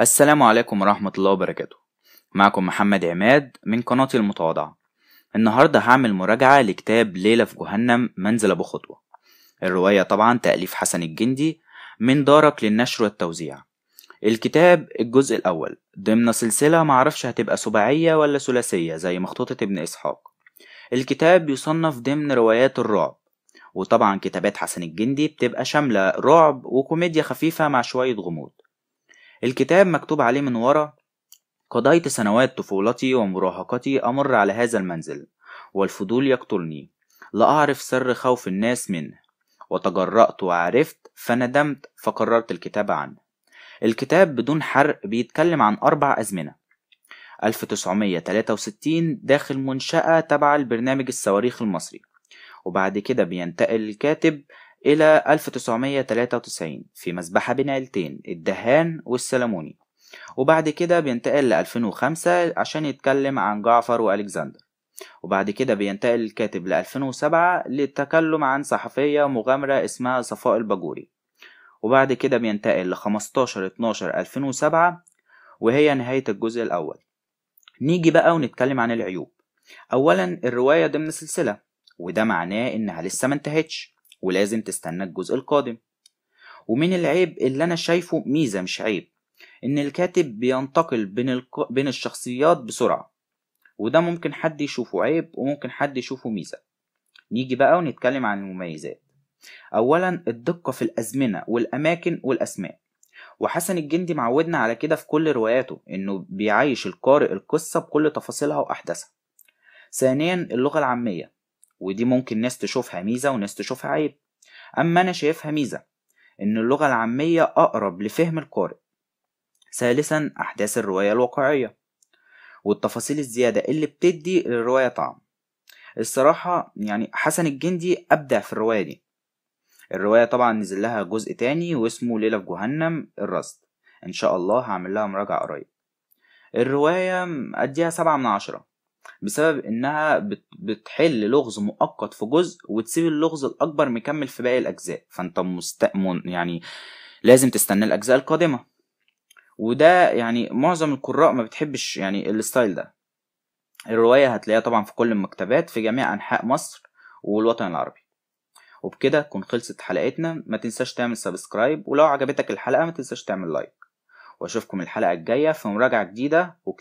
السلام عليكم ورحمة الله وبركاته معكم محمد عماد من قناة المتواضعة النهاردة هعمل مراجعة لكتاب ليلة في جهنم منزل أبو خطوة الرواية طبعا تأليف حسن الجندي من دارك للنشر والتوزيع الكتاب الجزء الأول ضمن سلسلة معرفش هتبقى سباعية ولا ثلاثية زي مخطوطة ابن إسحاق الكتاب يصنف ضمن روايات الرعب وطبعا كتابات حسن الجندي بتبقى شاملة رعب وكوميديا خفيفة مع شوية غموض الكتاب مكتوب عليه من ورا قضيت سنوات طفولتي ومراهقتي أمر على هذا المنزل والفضول يقتلني لأعرف سر خوف الناس منه وتجرأت وعرفت فندمت فقررت الكتاب عنه الكتاب بدون حرق بيتكلم عن أربع أزمنة 1963 داخل منشأة تبع البرنامج الصواريخ المصري وبعد كده بينتقل الكاتب إلى 1993 في مذبحة بين عيلتين الدهان والسلموني وبعد كده بينتقل ل 2005 عشان يتكلم عن جعفر وألكسندر وبعد كده بينتقل الكاتب ل 2007 للتكلم عن صحفية مغامرة اسمها صفاء الباجوري وبعد كده بينتقل ل 15 12 2007 وهي نهاية الجزء الأول نيجي بقى ونتكلم عن العيوب أولا الرواية ضمن سلسلة وده معناه إنها لسه ما انتهتش ولازم تستنى الجزء القادم ومن العيب اللي أنا شايفه ميزة مش عيب إن الكاتب بينتقل بين, الق... بين الشخصيات بسرعة وده ممكن حد يشوفه عيب وممكن حد يشوفه ميزة نيجي بقى ونتكلم عن المميزات أولا الدقة في الأزمنة والأماكن والأسماء وحسن الجندي معودنا على كده في كل رواياته إنه بيعيش القارئ القصة بكل تفاصيلها وأحداثها ثانيا اللغة العامية ودي ممكن ناس تشوفها ميزة وناس تشوفها عيب أما أنا شايفها ميزة إن اللغة العامية أقرب لفهم القارئ ثالثا أحداث الرواية الواقعية والتفاصيل الزيادة اللي بتدي للرواية طعم الصراحة يعني حسن الجندي أبدع في الرواية دي الرواية طبعا نزل لها جزء تاني واسمه ليلة في جهنم الرصد إن شاء الله هعمل لها مراجعة قريب الرواية أديها سبعة من عشرة بسبب انها بتحل لغز مؤقت في جزء وتسيب اللغز الاكبر مكمل في باقي الاجزاء فانت مست... يعني لازم تستنى الاجزاء القادمه وده يعني معظم القراء ما بتحبش يعني الستايل ده الروايه هتلاقيها طبعا في كل المكتبات في جميع انحاء مصر والوطن العربي وبكده تكون خلصت حلقتنا ما تنساش تعمل سبسكرايب ولو عجبتك الحلقه ما تنساش تعمل لايك واشوفكم الحلقه الجايه في مراجعه جديده